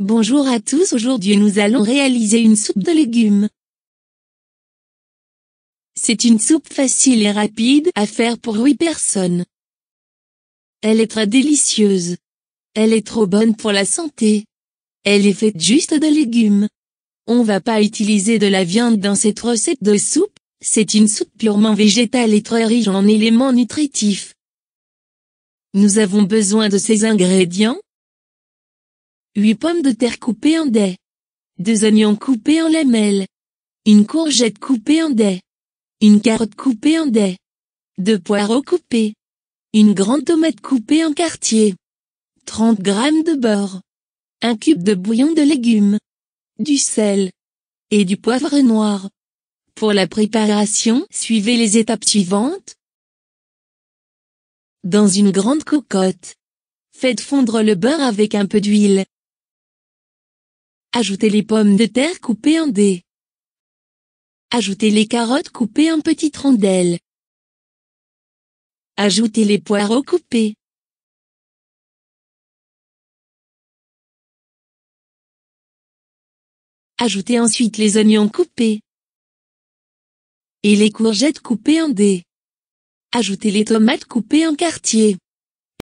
Bonjour à tous, aujourd'hui nous allons réaliser une soupe de légumes. C'est une soupe facile et rapide à faire pour 8 personnes. Elle est très délicieuse. Elle est trop bonne pour la santé. Elle est faite juste de légumes. On va pas utiliser de la viande dans cette recette de soupe, c'est une soupe purement végétale et très riche en éléments nutritifs. Nous avons besoin de ces ingrédients, 8 pommes de terre coupées en dés, 2 oignons coupés en lamelles, une courgette coupée en dés, une carotte coupée en dés, 2 poireaux coupés, une grande tomate coupée en quartier, 30 g de beurre, un cube de bouillon de légumes, du sel et du poivre noir. Pour la préparation, suivez les étapes suivantes. Dans une grande cocotte, faites fondre le beurre avec un peu d'huile. Ajoutez les pommes de terre coupées en dés. Ajoutez les carottes coupées en petites rondelles. Ajoutez les poireaux coupés. Ajoutez ensuite les oignons coupés. Et les courgettes coupées en dés. Ajoutez les tomates coupées en quartier.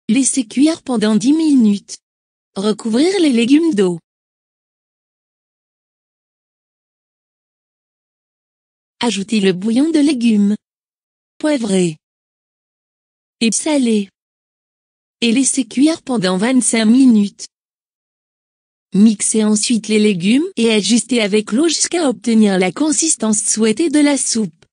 Laissez cuire pendant 10 minutes. Recouvrir les légumes d'eau. Ajoutez le bouillon de légumes. Poivrez. Et salez. Et laissez cuire pendant 25 minutes. Mixez ensuite les légumes et ajustez avec l'eau jusqu'à obtenir la consistance souhaitée de la soupe.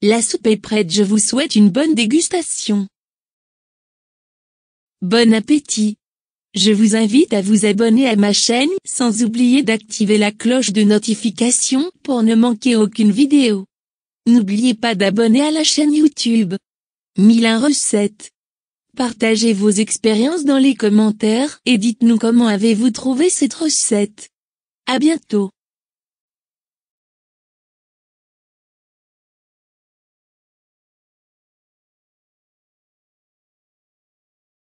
La soupe est prête, je vous souhaite une bonne dégustation. Bon appétit je vous invite à vous abonner à ma chaîne sans oublier d'activer la cloche de notification pour ne manquer aucune vidéo. N'oubliez pas d'abonner à la chaîne YouTube. 1001 recettes. Partagez vos expériences dans les commentaires et dites-nous comment avez-vous trouvé cette recette. À bientôt.